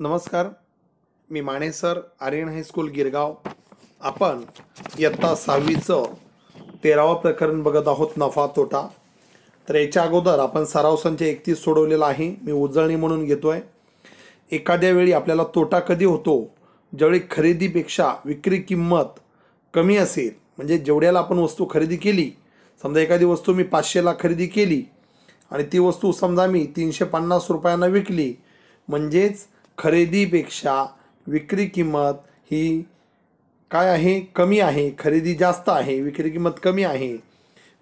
नमस्कार मी Mane sir Aryan high school Girgaon आपण इयत्ता सहावीचं तेरावं प्रकरण बघत आहोत नफा तोटा तर याच्या अगोदर आपण सराव संच एकतीस सोडवलेला आहे मी उजळणी म्हणून घेतो आहे एखाद्या वेळी आपल्याला तोटा कधी होतो ज्यावेळी खरेदीपेक्षा विक्री किंमत कमी असेल म्हणजे जेवढ्याला आपण वस्तू खरेदी केली समजा एखादी वस्तू मी पाचशेला खरेदी केली आणि ती वस्तू समजा मी तीनशे पन्नास रुपयांना विकली म्हणजेच खरेदीपेक्षा विक्री किंमत ही काय आहे कमी आहे खरेदी जास्त आहे विक्री किंमत कमी आहे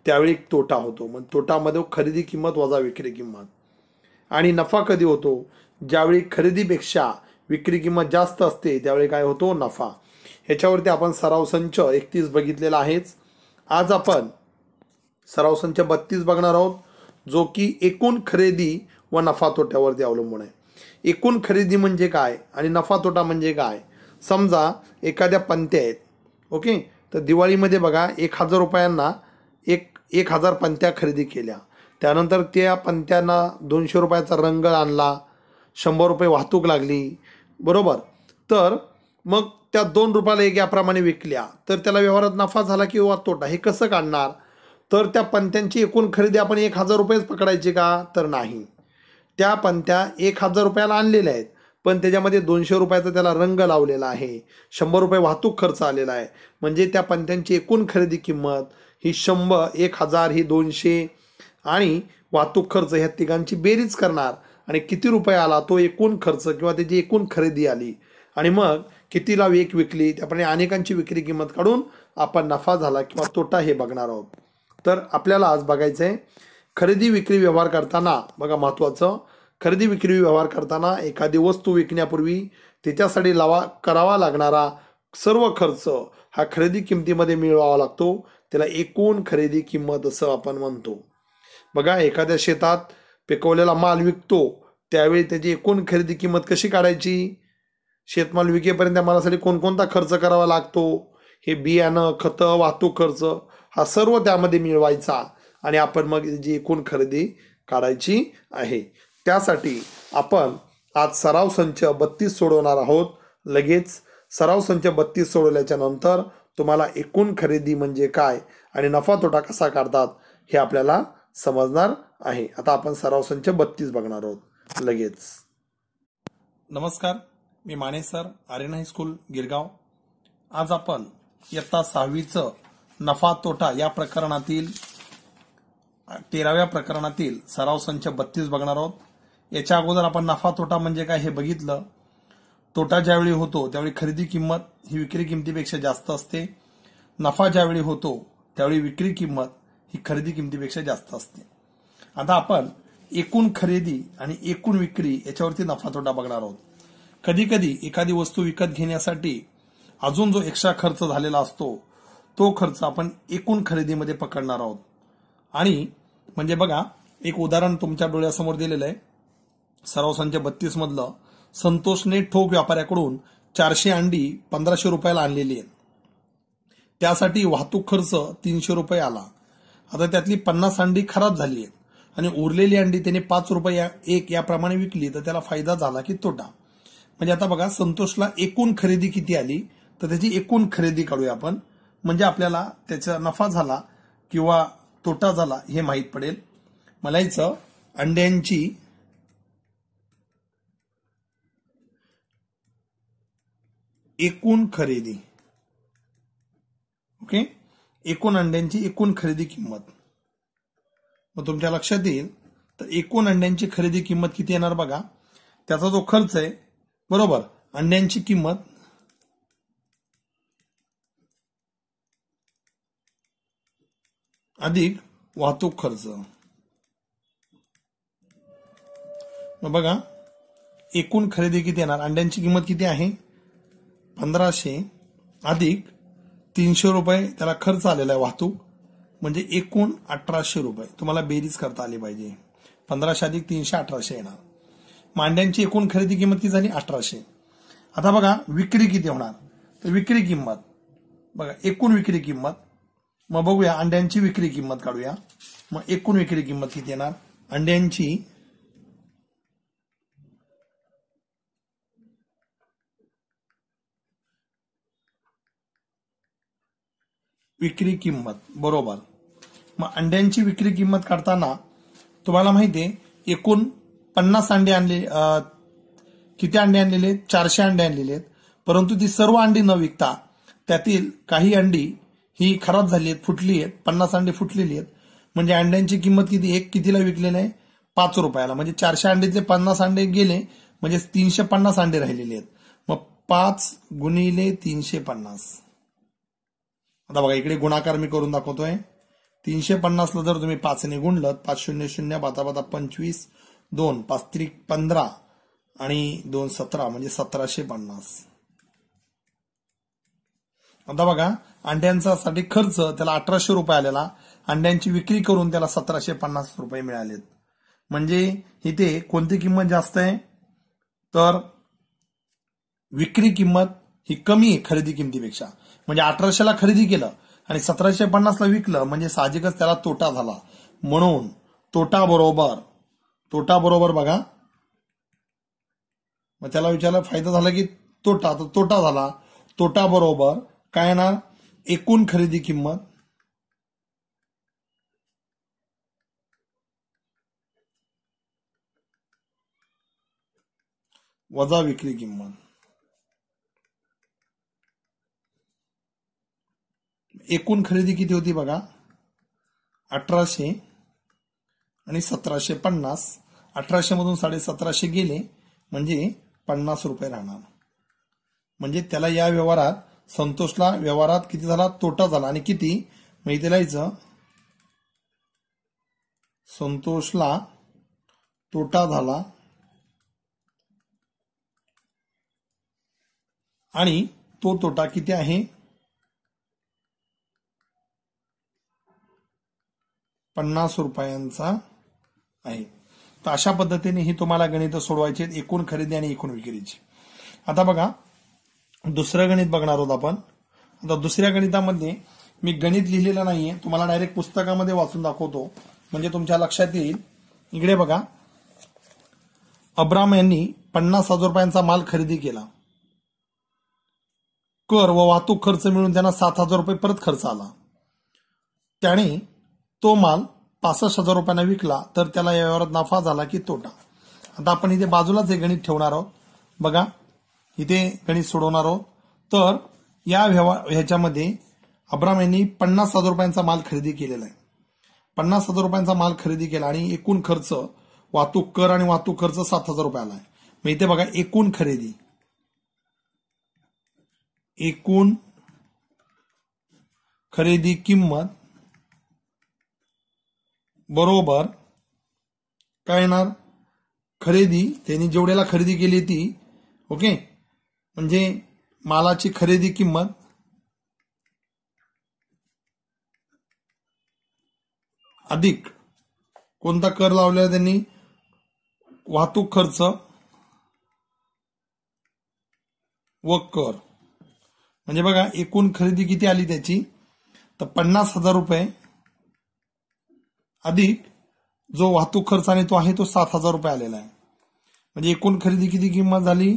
त्यावेळी तोटा होतो मग तोटामध्ये खरेदी किंमत वजा विक्री किंमत आणि नफा कधी होतो ज्यावेळी खरेदीपेक्षा विक्री किंमत जास्त असते त्यावेळी काय होतो नफा ह्याच्यावरती आपण सराव संच एकतीस बघितलेला आहेच आज आपण सराव संच बत्तीस बघणार आहोत जो की एकूण खरेदी व नफा तोट्यावरती अवलंबून आहे एकूण खरेदी म्हणजे काय आणि नफा तोटा म्हणजे काय समजा एखाद्या पंत्या आहेत ओके तर दिवाळीमध्ये बघा एक हजार रुपयांना एक एक हजार पंत्या खरेदी केल्या त्यानंतर त्या पंत्यांना दोनशे रुपयाचा रंग आणला शंभर रुपये वाहतूक लागली बरोबर तर मग त्या दोन रुपयाला एक याप्रमाणे विकल्या तर त्याला व्यवहारात नफा झाला की वा तोटा हे कसं काढणार तर त्या पंत्यांची एकूण खरेदी आपण एक हजार रुपयेच पकडायची का तर नाही त्या पंत्या एक हजार रुपयाला आणलेल्या आहेत पण त्याच्यामध्ये दोनशे रुपयाचा त्याला रंग लावलेला आहे शंभर रुपये वाहतूक खर्च आलेला आहे म्हणजे त्या पंत्यांची एकूण खरेदी किंमत ही शंभर एक हजार ही दोनशे आणि वाहतूक खर्च ह्या तिघांची बेरीज करणार आणि किती रुपये आला तो एकूण खर्च किंवा त्याची एकूण खरेदी आली आणि मग कितीला एक विकली त्याप्रमाणे अनेकांची विक्री किंमत काढून आपण नफा झाला किंवा तोटा हे बघणार आहोत तर आपल्याला आज बघायचं आहे खरेदी विक्री व्यवहार करताना बघा महत्त्वाचं खरेदी विक्री व्यवहार करताना एखादी वस्तू विकण्यापूर्वी त्याच्यासाठी लावा करावा लागणारा सर्व खर्च हा खरेदी किमतीमध्ये मिळवावा लागतो त्याला एकूण खरेदी किंमत असं आपण म्हणतो बघा एखाद्या शेतात पिकवलेला माल विकतो त्यावेळी त्याची एकूण खरेदी किंमत कशी काढायची शेतमाल विकेपर्यंत मालासाठी कोणकोणता खर्च करावा लागतो हे बियाणं खतं वाहतूक खर्च हा सर्व त्यामध्ये मिळवायचा आणि आपण मग जी एकूण खरेदी काढायची आहे त्यासाठी आपण आज सराव संच बत्तीस सोडवणार आहोत लगेच सराव संच बत्तीस सोडवल्याच्या नंतर तुम्हाला एकूण खरेदी म्हणजे काय आणि नफा तोटा कसा काढतात हे आपल्याला समजणार आहे आता आपण सराव संच बत्तीस बघणार आहोत लगेच नमस्कार मी माने सर आर्यन हायस्कूल गिरगाव आज आपण इयत्ता सहावीचं नफा तोटा या प्रकरणातील तेराव्या प्रकरणातील सराव संच बत्तीस बघणार आहोत याच्या अगोदर आपण नफा तोटा म्हणजे काय हे बघितलं तोटा ज्यावेळी होतो त्यावेळी खरेदी किंमत ही विक्री किमतीपेक्षा जास्त असते नफा ज्यावेळी होतो त्यावेळी विक्री किंमत ही खरेदी किमतीपेक्षा जास्त असते आता आपण एकूण खरेदी आणि एकूण विक्री याच्यावरती नफा तोटा बघणार आहोत कधी कधी एखादी वस्तू विकत घेण्यासाठी अजून जो एक्स्ट्रा खर्च झालेला असतो तो खर्च आपण एकूण खरेदीमध्ये पकडणार आहोत आणि म्हणजे बघा एक उदाहरण तुमच्या डोळ्यासमोर दिलेलं आहे सराव संच बत्तीस मधलं संतोषने ठोक व्यापाऱ्याकडून चारशे अंडी पंधराशे रुपयाला आणलेली आहेत त्यासाठी वाहतूक खर्च तीनशे रुपये आला आता त्यातली पन्नास अंडी खराब झाली आहेत आणि उरलेली अंडी त्याने पाच रुपये एक याप्रमाणे विकली तर त्याला फायदा झाला की तोटा म्हणजे आता बघा संतोषला एकूण खरेदी किती आली तर त्याची एकूण खरेदी काढूया आपण म्हणजे आपल्याला त्याचा नफा झाला किंवा तोटा झाला हे माहीत पडेल मलाईचं अंड्यांची एकूण खरेदी ओके एकूण अंड्यांची एकूण खरेदी किंमत मग तुमच्या लक्षात येईल तर एकूण अंड्यांची खरेदी किंमत किती येणार बघा त्याचा जो खर्च आहे बरोबर अंड्यांची किंमत अधिक वाहतूक खर्च मग बघा एकूण खरेदी किती येणार अंड्यांची किंमत किती आहे पंधराशे अधिक तीनशे रुपये त्याला खर्च आलेला आहे वाहतूक म्हणजे एकूण अठराशे रुपये तुम्हाला बेरीज करता आली पाहिजे पंधराशे अधिक तीनशे अठराशे येणार मांड्यांची एकूण खरेदी किंमत किती झाली अठराशे आता बघा विक्री किती होणार तर विक्री किंमत बघा एकूण विक्री किंमत मग बघूया अंड्यांची विक्री किंमत काढूया मग एकूण विक्री किंमत किती येणार अंड्यांची विक्री किंमत बरोबर मग अंड्यांची विक्री किंमत काढताना तुम्हाला माहिती आहे एकूण पन्नास अंडे आणले किती अंडे आणलेले चारशे अंडे आणलेले आहेत परंतु ती सर्व अंडी न विकता त्यातील काही अंडी ही खराब झाली आहेत फुटली आहेत पन्नास अंडे फुटलेली आहेत म्हणजे अंड्यांची किंमत किती एक कितीला विकलेली आहे पाच रुपयाला म्हणजे चारशे अंडेचे पन्नास अंडे गेले म्हणजे तीनशे पन्नास अंडे राहिलेले आहेत मग पाच गुणिले तीनशे पन्नास आता बघा इकडे गुणाकार मी करून दाखवतोय तीनशे पन्नासला जर तुम्ही पाचने गुणलं पाच शून्य शून्य पाच पाचा पंचवीस दोन पाच त्रिक पंधरा आणि दोन सतरा म्हणजे सतराशे पन्नास आता बघा अंड्यांचा साठी खर्च त्याला अठराशे रुपये आलेला अंड्यांची विक्री करून त्याला सतराशे पन्नास रुपये मिळालेत म्हणजे इथे कोणती किंमत जास्त आहे तर विक्री किंमत ही कमी आहे खरेदी किमतीपेक्षा म्हणजे अठराशेला खरेदी केलं आणि सतराशे पन्नासला विकलं म्हणजे साहजिकच त्याला तोटा झाला म्हणून तोटा बरोबर तोटा बरोबर बघा मग त्याला विचारलं फायदा झाला की तोटा तर तोटा झाला तोटा बरोबर काय ना एकूण खरेदी किंमत वजा विक्री किंमत एकूण खरेदी किती होती बघा अठराशे आणि सतराशे पन्नास अठराशे मधून साडे सतराशे गेले म्हणजे पन्नास रुपये राहणार म्हणजे त्याला या व्यवहारात संतोषला व्यवहारात किती झाला तोटा झाला आणि किती माहिती इथे लिहायचं संतोषला तोटा झाला आणि तो तोटा किती आहे पन्नास रुपयांचा आहे तर अशा पद्धतीने ही तुम्हाला गणित सोडवायची एकूण खरेदी आणि एकूण विक्रीची आता बघा दुसरं गणित बघणार आहोत आपण आता दुसऱ्या गणितामध्ये मी गणित लिहिलेलं नाहीये तुम्हाला डायरेक्ट पुस्तकामध्ये वाचून दाखवतो म्हणजे तुमच्या लक्षात येईल इकडे बघा अब्राम यांनी पन्नास हजार रुपयांचा माल खरेदी केला कर व वाहतूक खर्च मिळून त्यांना सात हजार रुपये परत खर्च आला त्याने तो माल पासष्ट हजार रुपयांना विकला तर त्याला या व्यवहारात नफा झाला की तोटा आता आपण इथे बाजूलाच हे गणित ठेवणार आहोत बघा इथे गणित सोडवणार आहोत तर या व्यवहार ह्याच्यामध्ये अब्राम यांनी पन्नास हजार रुपयांचा माल खरेदी केलेला आहे पन्नास हजार रुपयांचा माल खरेदी केला आणि एकूण खर्च वाहतूक कर आणि वाहतूक खर्च सात हजार रुपयाला आहे मग इथे बघा एकूण खरेदी एकूण खरेदी किंमत बरोबर काय येणार खरेदी त्यांनी जेवढ्याला खरेदी केली ती ओके म्हणजे मालाची खरेदी किंमत अधिक कोणता कर लावलेला त्यांनी वाहतूक खर्च व कर म्हणजे बघा एकूण खरेदी किती आली त्याची तर पन्नास हजार रुपये अधिक जो वाहतूक खर्च आणि तो आहे तो सात हजार रुपये आलेला आहे म्हणजे एकूण खरेदी किती किंमत झाली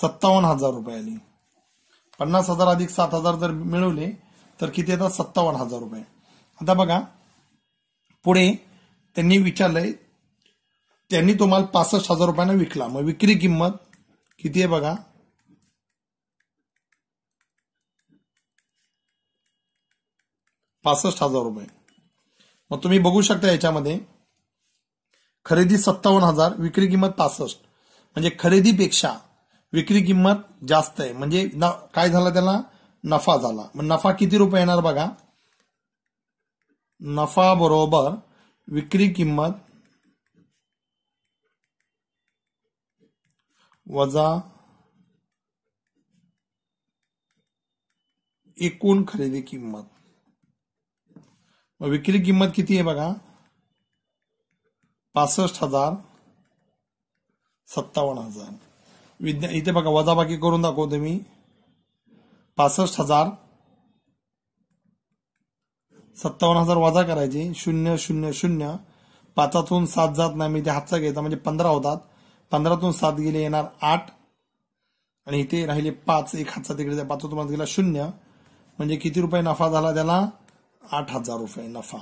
सत्तावन्न हजार रुपये आली पन्नास हजार अधिक सात हजार जर मिळवले तर किती येतात सत्तावन्न हजार रुपये आता बघा पुढे त्यांनी विचारलंय त्यांनी तुम्हाला पासष्ट हजार रुपयांना विकला मग विक्री किंमत किती आहे बघा पासष्ट हजार रुपये मग तुम्ही बघू शकता याच्यामध्ये खरेदी सत्तावन्न हजार विक्री किंमत पासष्ट म्हणजे खरेदीपेक्षा विक्री किंमत जास्त आहे म्हणजे काय झाला त्याला नफा झाला मग नफा किती रुपये येणार बघा नफा बरोबर विक्री किंमत वजा एकूण खरेदी किंमत मग विक्री किंमत किती आहे बघा पासष्ट हजार सत्तावन्न हजार विद्या इथे बघा वजाबाकी करून दाखवतो मी पासष्ट हजार सत्तावन्न हजार वजा करायचे शून्य शून्य शून्य पाचातून सात जात नाही मी ते हातचा घ्यायचा म्हणजे पंधरा होतात पंधरातून सात गेले येणार आठ आणि इथे राहिले पाच एक हातचा तिकडे पाचातून पाच गेला शून्य म्हणजे किती रुपये नफा झाला त्याला आठ हजार रुपये नफा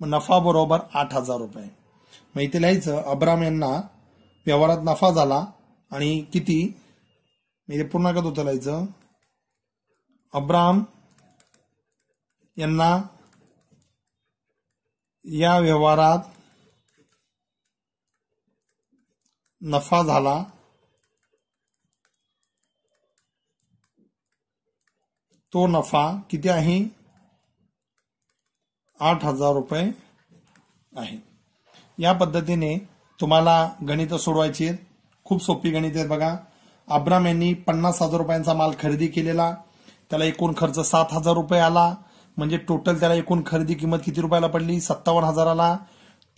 मग नफा बरोबर आठ हजार रुपये मग इथे लिहायचं अब्राम यांना व्यवहारात नफा झाला आणि किती मी ते उचलायचं अब्राम यांना या व्यवहारात नफा झाला तो नफा किती आहे आठ हजार रुपये आहे या पद्धतीने तुम्हाला गणित सोडवायची आहेत खूप सोपी गणित आहेत बघा अब्राम यांनी पन्नास हजार रुपयांचा माल खरेदी केलेला त्याला एकूण खर्च सात हजार रुपये आला म्हणजे टोटल त्याला एकूण खरेदी किंमत किती रुपयाला पडली सत्तावन्न हजाराला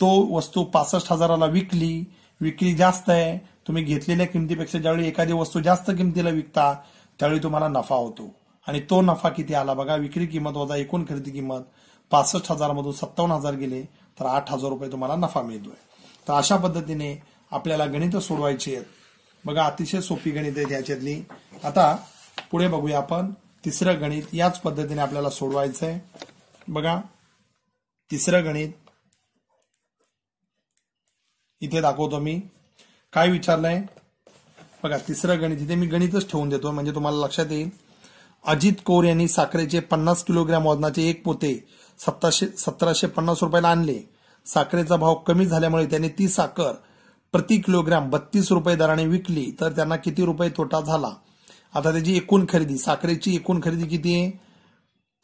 तो वस्तू पासष्ट हजाराला विकली विक्री जास्त आहे तुम्ही घेतलेल्या किमतीपेक्षा ज्यावेळी एखादी वस्तू जास्त किमतीला विकता त्यावेळी तुम्हाला नफा होतो आणि तो नफा किती आला बघा विक्री किंमत वजा एकूण खरेदी किंमत पासष्ट हजारामधून सत्तावन्न हजार गेले तर आठ हजार रुपये तुम्हाला नफा मिळतोय तर अशा पद्धतीने आपल्याला गणित सोडवायचे आहेत बघा अतिशय सोपी गणित आहेत याच्यातली आता पुढे बघूया आपण तिसरं गणित याच पद्धतीने आपल्याला सोडवायचं आहे बघा तिसरं गणित इथे दाखवतो मी काय विचारलंय बघा तिसरं गणित इथे मी गणितच ठेवून देतो म्हणजे तुम्हाला लक्षात येईल अजित कौर यांनी साखरेचे पन्नास किलोग्रॅम वजनाचे एक पोते सत्ताशे सतराशे पन्नास रुपयाला आणले साखरेचा भाव कमी झाल्यामुळे त्यांनी ती साखर प्रति किलोग्राम बत्तीस रुपये दराने विकली तर त्यांना किती रुपये तोटा झाला आता त्याची एकूण खरेदी साखरेची एकूण खरेदी किती आहे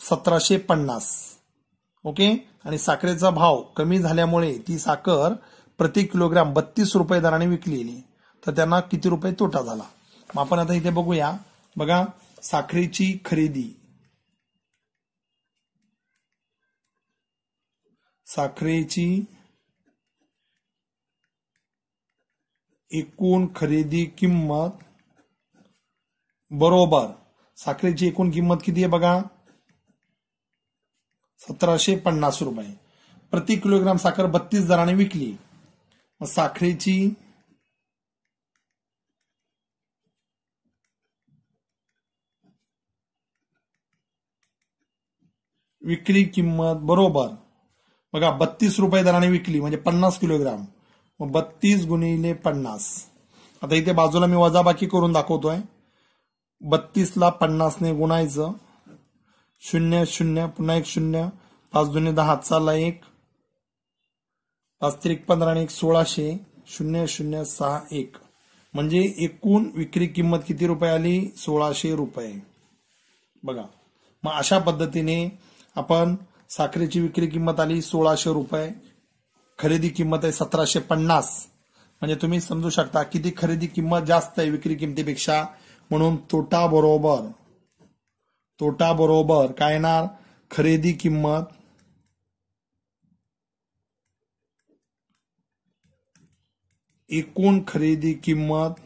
सतराशे पन्नास ओके आणि साखरेचा भाव कमी झाल्यामुळे ती साखर प्रति किलोग्राम बत्तीस रुपये दराने विकलेली तर त्यांना किती रुपये तोटा झाला मग आपण आता इथे बघूया बघा साखरेची खरेदी साखरेची एकूण खरेदी किंमत बरोबर साखरेची एकूण किंमत किती आहे बघा सतराशे पन्नास रुपये प्रति किलोग्राम साखर बत्तीस दराने विकली मग साखरेची विक्री किंमत बरोबर बघा बत्तीस रुपये दराने विकली म्हणजे पन्नास किलोग्राम मग बत्तीस गुणिले पन्नास आता इथे बाजूला मी वजाबाकी करून दाखवतोय बत्तीसला पन्नासने गुणायचं शून्य शून्य पुन्हा एक शून्य पाच दोन दहा चालला एक पाच त्रिक पंधरा आणि एक सोळाशे शून्य शून्य सहा एक म्हणजे एकूण विक्री किंमत किती रुपये आली सोळाशे रुपये बघा मग अशा पद्धतीने आपण साखरेची विक्री किंमत आली सोळाशे रुपये खरेदी किंमत आहे सतराशे पन्नास म्हणजे तुम्ही समजू शकता किती खरेदी किंमत जास्त आहे विक्री किमतीपेक्षा म्हणून तोटा बरोबर तोटा बरोबर काय येणार खरेदी किंमत एकूण खरेदी किंमत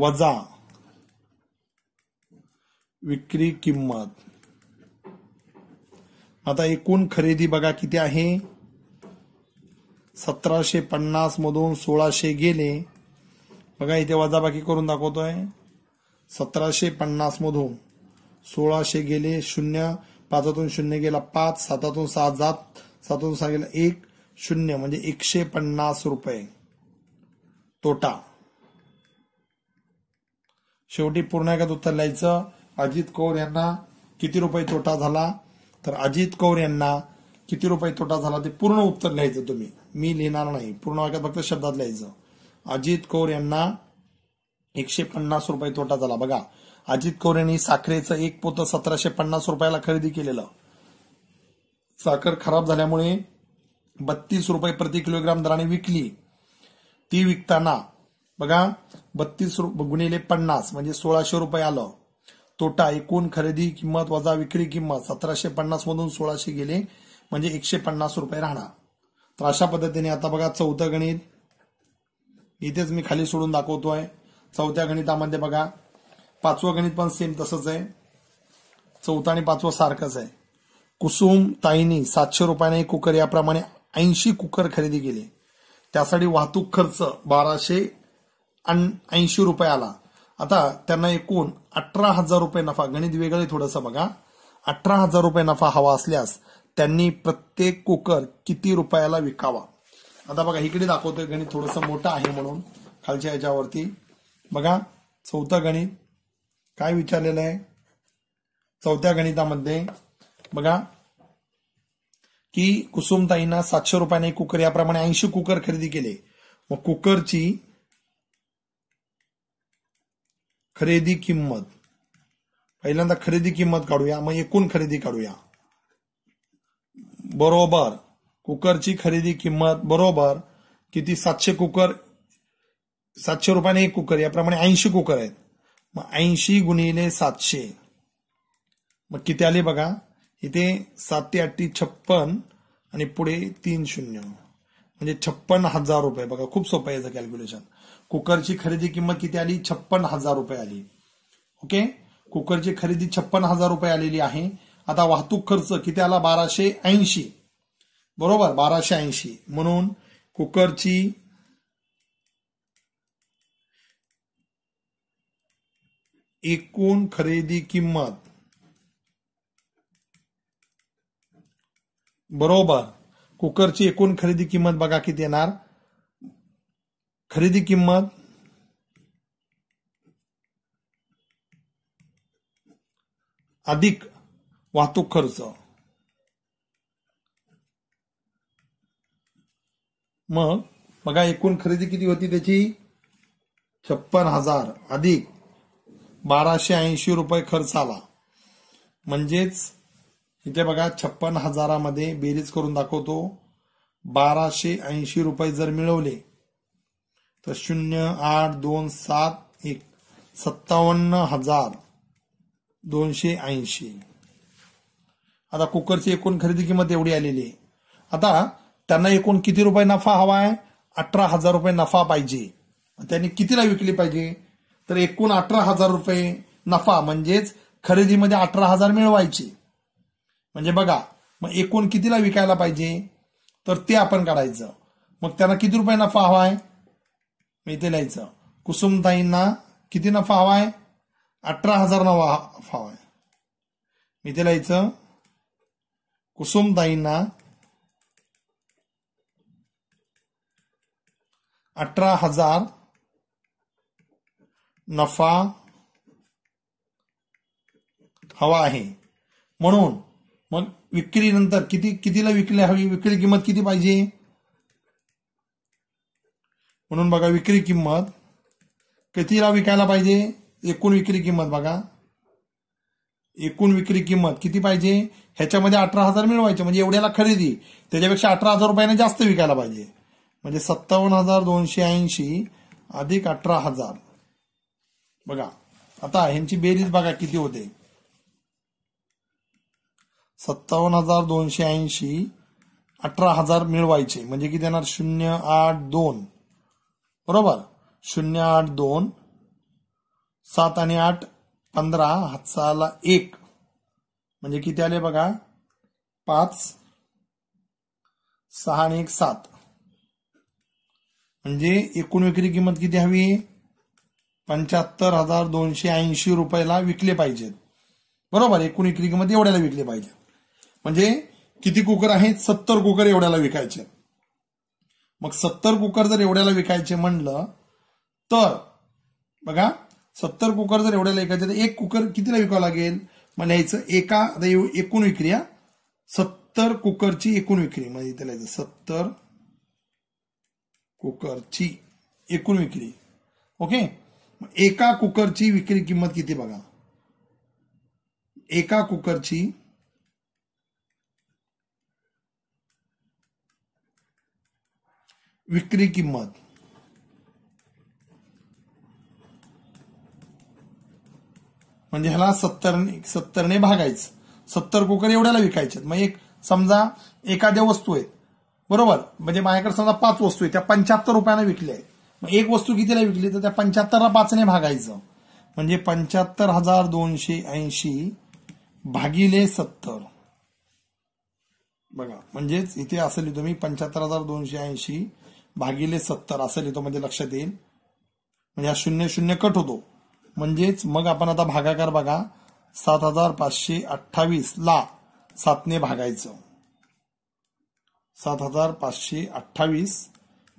वजा विक्री किंमत आता एकूण खरेदी बघा किती आहे सतराशे पन्नास मधून सोळाशे गेले बघा इथे वजाबाकी करून दाखवतोय सतराशे पन्नास मधून सोळाशे गेले शून्य पाचातून शून्य गेला पाच सातातून सहा जात सातून सहा गेला एक शून्य म्हणजे एकशे पन्नास रुपये तोटा शेवटी पूर्ण एकात उत्तर लिहायचं अजित कौर यांना किती रुपये तोटा झाला तर अजित कौर यांना किती रुपये तोटा झाला ते पूर्ण उत्तर लिहायचं तुम्ही मी लिहिणार नाही पूर्ण वाक्यात फक्त शब्दात लिहायचं अजित कौर यांना एकशे पन्नास रुपये तोटा झाला बघा अजित कौर यांनी साखरेचं एक पोत सतराशे पन्नास रुपयाला खरेदी केलेलं साखर खराब झाल्यामुळे बत्तीस रुपये प्रति किलोग्राम दराने विकली ती विकताना बघा बत्तीस गुणिले पन्नास म्हणजे सोळाशे रुपये आलं तोटा एकूण खरेदी किंमत वजा विक्री किंमत सतराशे पन्नास मधून सोळाशे गेले म्हणजे एकशे पन्नास रुपये राहणार तर अशा पद्धतीने आता बघा चौथं गणित इथेच मी खाली सोडून दाखवतोय चौथ्या गणितामध्ये बघा पाचवं गणित पण सेम तसंच आहे चौथं आणि पाचवं सारखंच आहे कुसुम ताईनी सातशे रुपयाने कुकर याप्रमाणे ऐंशी कुकर खरेदी केले त्यासाठी वाहतूक खर्च बाराशे ऐंशी रुपये आला आता त्यांना एकूण अठरा हजार रुपये नफा गणित वेगळे थोडंसं बघा अठरा हजार रुपये नफा हवा असल्यास त्यांनी प्रत्येक कुकर किती रुपयाला विकावा आता बघा इकडे दाखवतोय गणित थोडंसं मोठं आहे म्हणून खालच्या याच्यावरती बघा चौथं गणित काय विचारलेलं आहे चौथ्या गणितामध्ये बघा की कुसुमताईंना सातशे रुपयाने कुकर याप्रमाणे ऐंशी कुकर खरेदी केले मग कुकरची खरेदी किंमत पहिल्यांदा खरेदी किंमत काढूया मग एकूण खरेदी काढूया बरोबर कुकरची खरेदी किंमत बरोबर किती सातशे कुकर सातशे रुपयाने एक कुकर याप्रमाणे ऐंशी कुकर आहेत मग ऐंशी गुणिले सातशे मग किती आले बघा इथे सात ते आठ छप्पन आणि पुढे तीन शून्य म्हणजे छप्पन हजार रुपये बघा खूप सोपं याचं कॅल्क्युलेशन कुकरची खरेदी किंमत किती आली छप्पन हजार रुपये आली ओके कुकरची खरेदी छप्पन हजार रुपये आलेली आहे आता वाहतूक खर्च किती आला बाराशे ऐंशी बरोबर बाराशे ऐंशी म्हणून कुकरची एकूण खरेदी किंमत बरोबर कुकरची एकूण खरेदी किंमत बघा किती येणार खरेदी किंमत अधिक वाहतूक खर्च मग बघा एकूण खरेदी किती होती त्याची छप्पन हजार अधिक बाराशे ऐंशी रुपये खर्च आला म्हणजेच इथे बघा छप्पन हजारामध्ये बेरीज करून दाखवतो बाराशे ऐंशी रुपये जर मिळवले तर शून्य आठ दोन सात एक सत्तावन्न हजार दोनशे ऐंशी आता कुकरची एकूण खरेदी किंमत एवढी आलेली आहे आता त्यांना एकूण किती रुपये नफा हवा आहे अठरा हजार रुपये नफा पाहिजे त्यांनी कितीला विकली पाहिजे तर एकूण अठरा हजार रुपये नफा म्हणजेच खरेदीमध्ये अठरा हजार मिळवायचे म्हणजे बघा मग एकूण कितीला विकायला पाहिजे तर ते आपण काढायचं मग त्यांना किती रुपये नफा हवा आहे मग इथे लिहायचं कुसुमताईंना किती नफा हवा आहे अठरा हजार नवा हवा आहे मी इथे लिहायचं कुसुमताईंना अठरा हजार नफा हवा आहे म्हणून मग विक्रीनंतर किती कितीला विकली हवी विक्री किंमत किती पाहिजे म्हणून बघा विक्री किंमत कितीला विकायला पाहिजे एकूण विक्री किंमत बघा एकूण विक्री किंमत किती पाहिजे ह्याच्यामध्ये अठरा हजार मिळवायचे म्हणजे एवढ्याला खरेदी त्याच्यापेक्षा अठरा हजार रुपयाने जास्त विकायला पाहिजे म्हणजे सत्तावन्न हजार दोनशे ऐंशी अधिक अठरा हजार बघा आता ह्यांची बेरीज बघा किती होते सत्तावन्न हजार दोनशे ऐंशी अठरा हजार मिळवायचे म्हणजे किती येणार शून्य आठ दोन बरोबर शून्य आठ दोन सात आणि आठ पंधरा हातसाला एक म्हणजे किती आले बघा पाच सहा आणि एक सात म्हणजे एकूण विक्री किंमत किती हवी पंच्याहत्तर हजार दोनशे ऐंशी रुपयाला विकले पाहिजेत बरोबर एकूण विक्री किंमत एवढ्याला विकले पाहिजे म्हणजे किती कुकर आहेत सत्तर कुकर एवढ्याला विकायचे मग सत्तर कुकर जर एवढ्याला विकायचे म्हणलं तर बघा सत्तर कुकर जर एवढ्याला विकायचे तर एक कुकर कितीला विकावं लागेल मग लिहायचं एका एकूण विक्री हा सत्तर कुकरची एकूण विक्री म्हणजे इथे लिहायचं सत्तर कुकरची एकूण विक्री ओके एका कुकरची विक्री किंमत किती बघा एका कुकरची विक्री किंमत म्हणजे ह्याला सत्तर सत्तरने भागायचं सत्तर कुकर एवढ्याला विकायचे मग एक समजा एखाद्या वस्तू आहेत बरोबर म्हणजे माझ्याकडे समजा पाच वस्तू आहेत त्या पंच्याहत्तर रुपयाने विकल्या आहेत मग एक वस्तू कितीला विकली तर त्या पंच्याहत्तरला पाचने भागायचं म्हणजे पंच्याहत्तर हजार दोनशे ऐंशी भागिले सत्तर बघा म्हणजेच इथे असं लिहितो मी पंच्याहत्तर हजार दोनशे ऐंशी भागिले सत्तर असं लिहितो म्हणजे लक्षात येईल म्हणजे हा शून्य शून्य कट होतो म्हणजेच मग आपण आता भागाकार बघा सात हजार पाचशे अठ्ठावीस ला सातने भागायचं सात हजार पाचशे अठ्ठावीस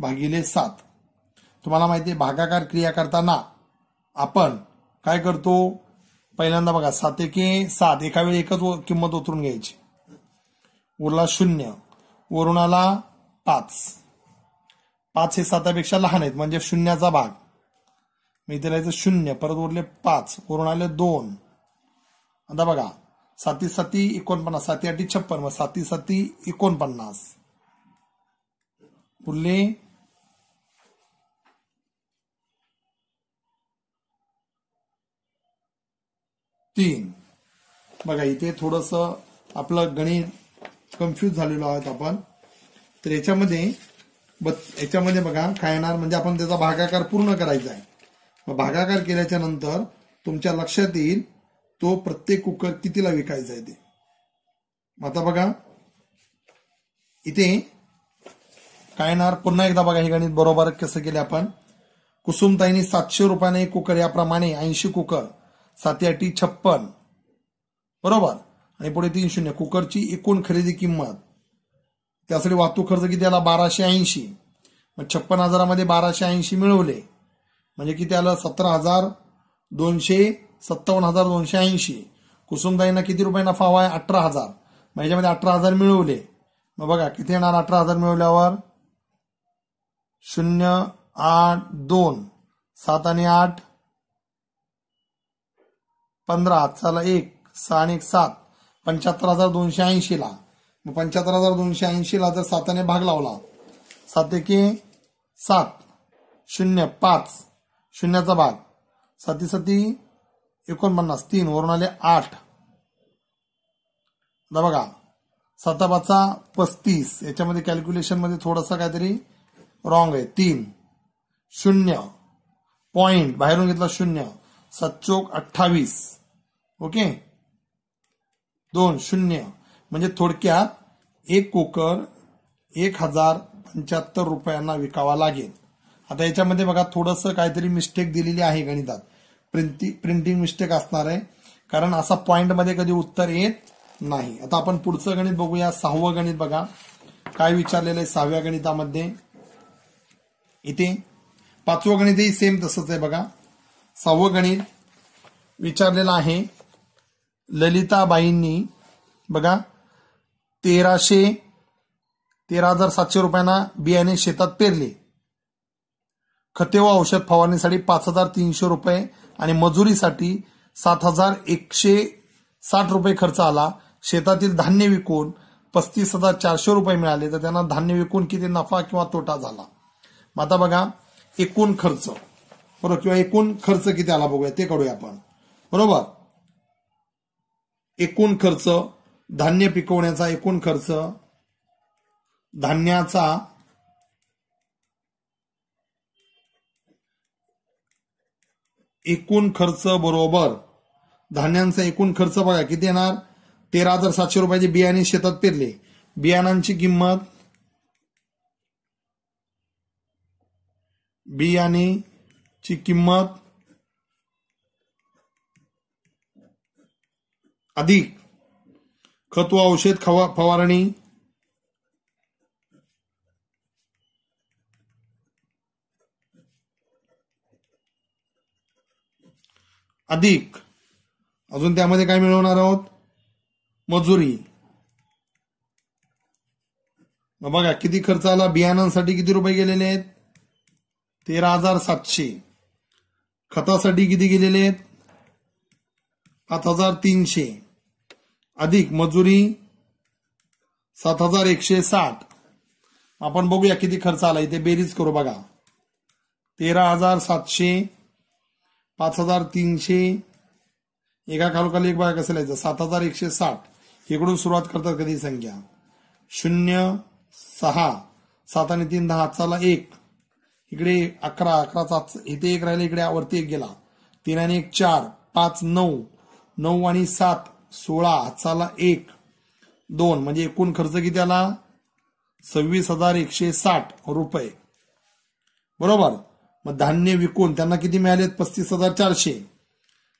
भागिले सात तुम्हाला माहिती आहे भागाकार क्रिया करताना आपण काय करतो पहिल्यांदा बघा सात एके सात एका वेळी एकच किंमत उतरून घ्यायची उरला शून्य वरुणाला पाच पाच हे सातापेक्षा लहान आहेत म्हणजे शून्याचा भाग मी इथे लिहायचं शून्य परत उरले पाच उरून आले दोन आता बघा साती साती एकोणपन्नास साती आठी छप्पन मग साती साती एकोणपन्नास पुरले तीन बघा इथे थोडस आपलं गणित कन्फ्युज झालेलो आहोत आपण तर याच्यामध्ये ब याच्यामध्ये बघा काय येणार म्हणजे आपण त्याचा भागाकार पूर्ण करायचा आहे मग भागाकार केल्याच्या नंतर तुमच्या लक्षात येईल तो प्रत्येक कुकर कितीला विकायचा आहे ते आता बघा इथे काय येणार पुन्हा एकदा बघा हे गणित बरोबर कसं केले आपण कुसुमताईनी सातशे रुपयाने कुकर याप्रमाणे ऐंशी कुकर साती अटी छप्पन बरोबर आणि पुढे तीन शून्य कुकरची एकूण खरेदी किंमत त्यासाठी वाहतूक खर्च किती आला बाराशे ऐंशी मग छप्पन हजारामध्ये बाराशे ऐंशी मिळवले म्हणजे किती आलं सतरा हजार दोनशे सत्तावन्न हजार दोनशे ऐंशी कुसुमदाईंना किती रुपये नफा हवा आहे अठरा हजार मग याच्यामध्ये अठरा हजार मिळवले मग बघा किती येणार अठरा हजार मिळवल्यावर शून्य आठ दोन सात आणि आठ पंधरा चला एक सहा आणि एक सात पंच्याहत्तर हजार दोनशे ऐंशीला मग पंच्याहत्तर हजार दोनशे ऐंशीला जर साताने भाग लावला सात एकी सात शून्य पाच शून्याचा भाग साती सती एकोणपन्नास तीन वरून आले आठ बघा साताबाचा पस्तीस याच्यामध्ये कॅल्क्युलेशनमध्ये थोडंसं काहीतरी रॉंग आहे तीन शून्य पॉइंट बाहेरून घेतला शून्य सात चोक अठ्ठावीस ओके दोन शून्य म्हणजे थोडक्यात एक कुकर एक हजार पंच्याहत्तर रुपयांना विकावा लागेल आता याच्यामध्ये बघा थोडंसं काहीतरी मिस्टेक दिलेली आहे गणितात प्रिंटी प्रिंटिंग मिस्टेक असणार आहे कारण असा मध्ये कधी उत्तर येत नाही आता आपण पुढचं गणित बघूया सहावं गणित बघा काय विचारलेलं आहे सहाव्या गणितामध्ये इथे पाचवं गणितही सेम तसंच आहे बघा सहावं गणित विचारलेलं आहे ललिताबाईंनी बघा तेराशे तेरा हजार सातशे रुपयांना बियाणे शेतात पेरले खते व औषध फवारणीसाठी पाच हजार तीनशे रुपये आणि मजुरीसाठी सात हजार एकशे साठ रुपये खर्च आला शेतातील धान्य विकून पस्तीस हजार चारशे रुपये मिळाले तर त्यांना धान्य विकून किती नफा किंवा तोटा झाला मग आता बघा एकूण खर्च बरोबर किंवा एकूण खर्च किती आला बघूया ते काढूया आपण बरोबर एकूण खर्च धान्य पिकवण्याचा एकूण खर्च धान्याचा एकूण खर्च बरोबर धान्यांचा एकूण खर्च बघा किती येणार तेरा हजार सातशे रुपयाचे बियाणे शेतात पेरले बियाणांची किंमत बियाणे ची किंमत अधिक खत व औषध खवा फवारणी अधिक अजून त्यामध्ये काय मिळवणार आहोत मजुरी बघा किती खर्च आला बियाणांसाठी किती रुपये गेलेले आहेत तेरा हजार सातशे खतासाठी किती गेलेले आहेत पाच हजार तीनशे अधिक मजुरी सात हजार एकशे साठ आपण बघूया किती खर्च आला इथे बेरीज करू बघा तेरा हजार सातशे पाच हजार तीनशे एका खालोखाली एक बघा कसं लिहायचं सात हजार एकशे साठ इकडून सुरुवात करतात कधी संख्या शून्य सहा सात आणि तीन दहा हातचाला एक इकडे अकरा अकराचा इथे एक राहिले इकडे वरती एक गेला तीन आणि एक चार पाच नऊ नऊ आणि सात सोळा चाला एक दोन म्हणजे एकूण खर्च किती आला सव्वीस हजार एकशे साठ रुपये बरोबर मग धान्य विकून त्यांना किती मिळालेत पस्तीस हजार चारशे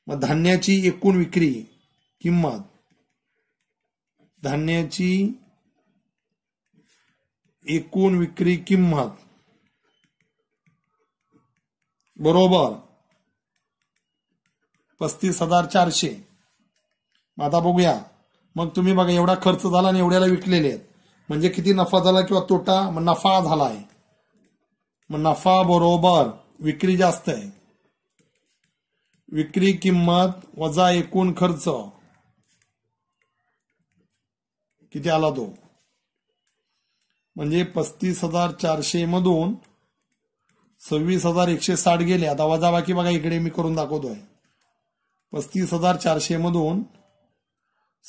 मग धान्याची एकूण विक्री किंमत धान्याची एकूण विक्री किंमत बरोबर पस्तीस हजार चारशे आता बघूया मग तुम्ही बघा एवढा खर्च झाला आणि एवढ्याला विकलेले आहेत म्हणजे किती नफा झाला किंवा तोटा मग नफा झालाय मग नफा बरोबर विक्री जास्त आहे विक्री किंमत वजा एकूण खर्च किती आला तो म्हणजे पस्तीस हजार चारशे मधून सव्वीस हजार एकशे साठ गेले आता वजा बाकी बघा इकडे मी करून दाखवतोय पस्तीस हजार चारशे मधून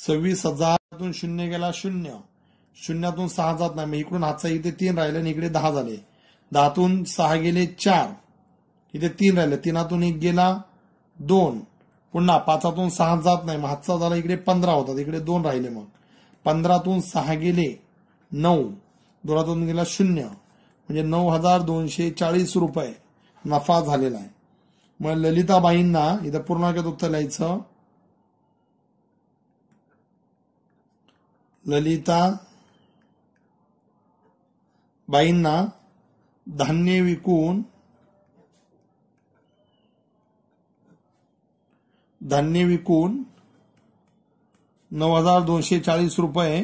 सव्वीस हजारातून शून्य गेला शून्य शून्यातून सहा जात नाही मग इकडून हातचा इथे तीन राहिले आणि इकडे दहा झाले दहातून सहा गेले चार इथे तीन राहिले तीनातून एक गेला दोन पुन्हा पाचातून सहा जात नाही मग हातचा झाला इकडे पंधरा होता इकडे दोन राहिले मग पंधरातून सहा गेले नऊ दोनातून गेला शून्य म्हणजे नऊ हजार दोनशे चाळीस रुपये नफा झालेला आहे मग ललिताबाईंना इथं पूर्णांकात उत्तर लिहायचं ललिता बाईंना धान्य विकून धान्य विकून नऊ हजार दोनशे चाळीस रुपये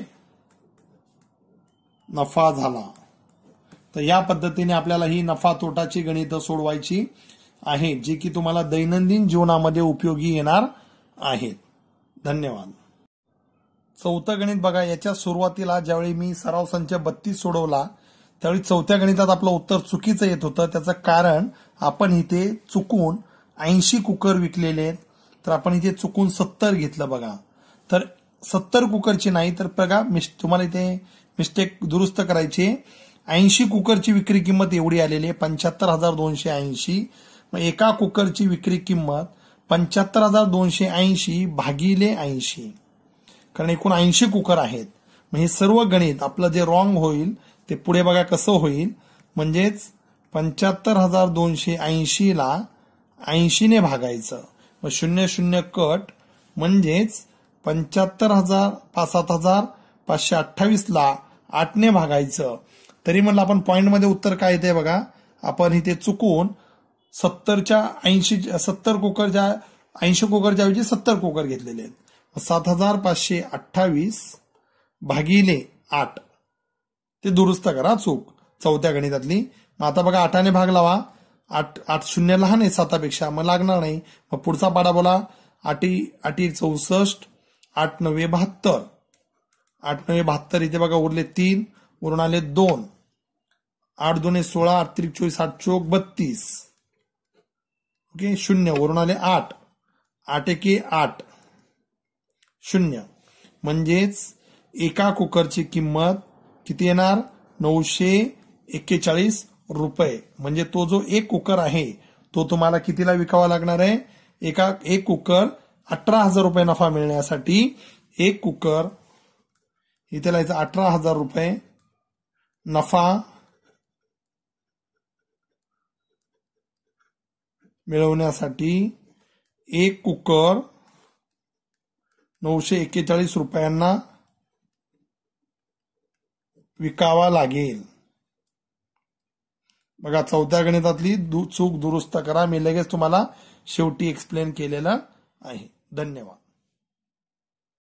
नफा झाला तर या पद्धतीने आपल्याला ही नफा तोटाची गणितं सोडवायची आहे जी की तुम्हाला दैनंदिन जीवनामध्ये उपयोगी येणार आहेत धन्यवाद चौथं गणित बघा याच्या सुरुवातीला ज्यावेळी मी सराव संच बत्तीस सोडवला त्यावेळी चौथ्या गणितात आपलं उत्तर चुकीचं येत होतं त्याचं कारण आपण इथे चुकून ऐंशी कुकर विकलेले आहेत तर आपण इथे चुकून सत्तर घेतलं बघा तर सत्तर कुकरची नाही तर बघा मिस तुम्हाला इथे मिस्टेक दुरुस्त करायची ऐंशी कुकरची विक्री किंमत एवढी आलेली आहे पंच्याहत्तर हजार दोनशे ऐंशी मग एका कुकरची विक्री किंमत पंच्याहत्तर हजार दोनशे ऐंशी भागिले ऐंशी कारण एकूण ऐंशी कुकर आहेत मग हे सर्व गणित आपलं जे रॉंग होईल ते पुढे बघा कसं होईल म्हणजेच पंच्याहत्तर हजार दोनशे ऐंशीला ऐंशीने भागायचं मग शून्य शून्य कट म्हणजेच पंच्याहत्तर हजार पाच सात हजार पाचशे अठ्ठावीसला आठने भागायचं तरी म्हटलं आपण पॉईंटमध्ये उत्तर काय येते बघा आपण इथे चुकून सत्तरच्या ऐंशी सत्तर कुकरच्या ऐंशी कुकरच्या ऐवजी सत्तर कुकर घेतलेले आहेत सात हजार पाचशे अठ्ठावीस भागिले आठ ते दुरुस्त करा चूक चौथ्या गणितातली मग आता बघा आठाने भाग लावा आठ आठ शून्य लहान आहे सातापेक्षा मग लागणार नाही मग पुढचा पाडा बोला आठी आठी चौसष्ट आठ नव्वे बहात्तर आठ नव्वे बहात्तर इथे बघा उरले तीन उरून आले दोन आठ दोन सोळा आठ त्रिक चोवीस आठ चोक बत्तीस ओके शून्य उरून आले आठ आठ एके आठ शून्य म्हणजेच एका कुकरची किंमत किती येणार नऊशे एक्केचाळीस रुपये म्हणजे तो जो एक कुकर आहे तो तुम्हाला कितीला विकावा लागणार आहे एका एक कुकर अठरा हजार रुपये नफा मिळण्यासाठी एक कुकर इथे लायचं अठरा हजार रुपये नफा मिळवण्यासाठी एक कुकर नऊशे एक्केचाळीस रुपयांना विकावा लागेल बघा चौथ्या गणितातली दु चूक दुरुस्त करा मी लगेच तुम्हाला शेवटी एक्सप्लेन केलेला आहे धन्यवाद